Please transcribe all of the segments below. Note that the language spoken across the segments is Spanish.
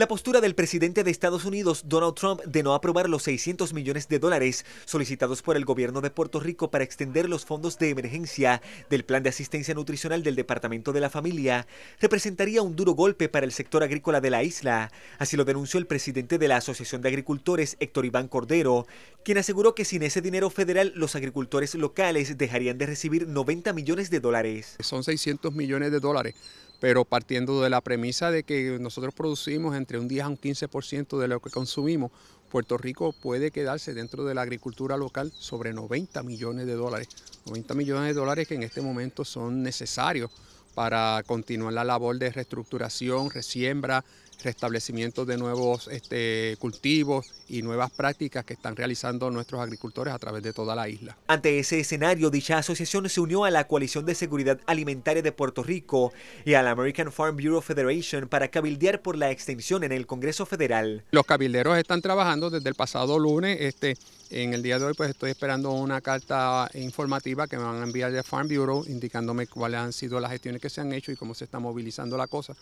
La postura del presidente de Estados Unidos, Donald Trump, de no aprobar los 600 millones de dólares solicitados por el gobierno de Puerto Rico para extender los fondos de emergencia del Plan de Asistencia Nutricional del Departamento de la Familia representaría un duro golpe para el sector agrícola de la isla. Así lo denunció el presidente de la Asociación de Agricultores, Héctor Iván Cordero, quien aseguró que sin ese dinero federal los agricultores locales dejarían de recibir 90 millones de dólares. Son 600 millones de dólares pero partiendo de la premisa de que nosotros producimos entre un 10 a un 15% de lo que consumimos, Puerto Rico puede quedarse dentro de la agricultura local sobre 90 millones de dólares. 90 millones de dólares que en este momento son necesarios para continuar la labor de reestructuración, resiembra, restablecimiento de nuevos este, cultivos y nuevas prácticas que están realizando nuestros agricultores a través de toda la isla. Ante ese escenario, dicha asociación se unió a la Coalición de Seguridad Alimentaria de Puerto Rico y a la American Farm Bureau Federation para cabildear por la extensión en el Congreso Federal. Los cabilderos están trabajando desde el pasado lunes. Este, en el día de hoy pues estoy esperando una carta informativa que me van a enviar de Farm Bureau indicándome cuáles han sido las gestiones que se han hecho y cómo se está movilizando la cosa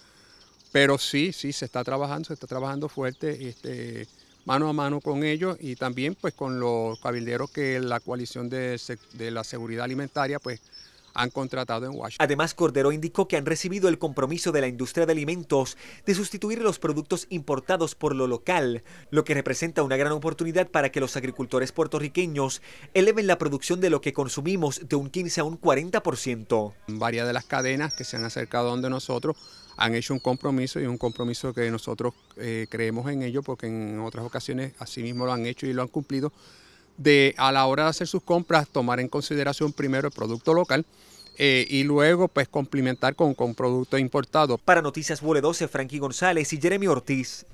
pero sí, sí, se está trabajando, se está trabajando fuerte este, mano a mano con ellos y también pues con los cabilderos que la coalición de, de la seguridad alimentaria pues han contratado en Washington. Además, Cordero indicó que han recibido el compromiso de la industria de alimentos de sustituir los productos importados por lo local, lo que representa una gran oportunidad para que los agricultores puertorriqueños eleven la producción de lo que consumimos de un 15 a un 40%. Varias de las cadenas que se han acercado donde nosotros han hecho un compromiso y un compromiso que nosotros eh, creemos en ello porque en otras ocasiones así mismo lo han hecho y lo han cumplido de a la hora de hacer sus compras tomar en consideración primero el producto local eh, y luego pues complementar con, con productos importados. Para Noticias vole 12, Frankie González y Jeremy Ortiz.